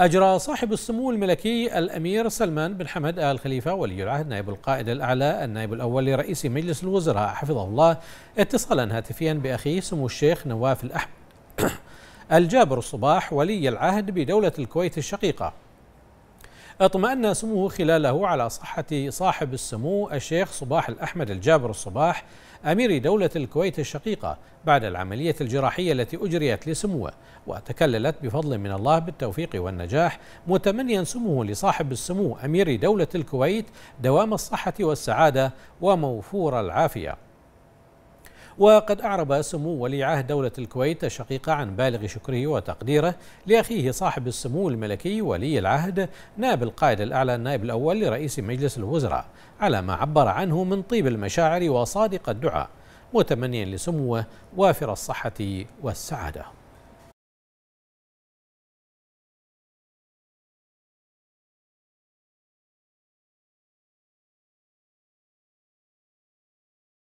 أجرى صاحب السمو الملكي الأمير سلمان بن حمد آل خليفة ولي العهد نائب القائد الأعلى النائب الأول لرئيس مجلس الوزراء حفظه الله اتصالا هاتفيا بأخيه سمو الشيخ نواف الأحمد الجابر الصباح ولي العهد بدولة الكويت الشقيقة اطمأن سموه خلاله على صحة صاحب السمو الشيخ صباح الأحمد الجابر الصباح أمير دولة الكويت الشقيقة بعد العملية الجراحية التي أجريت لسموه وتكللت بفضل من الله بالتوفيق والنجاح متمنيا سموه لصاحب السمو أمير دولة الكويت دوام الصحة والسعادة وموفور العافية وقد أعرب سمو ولي عهد دولة الكويت الشقيقة عن بالغ شكره وتقديره لأخيه صاحب السمو الملكي ولي العهد نائب القائد الأعلى النائب الأول لرئيس مجلس الوزراء على ما عبر عنه من طيب المشاعر وصادق الدعاء متمنيا لسموه وافر الصحة والسعادة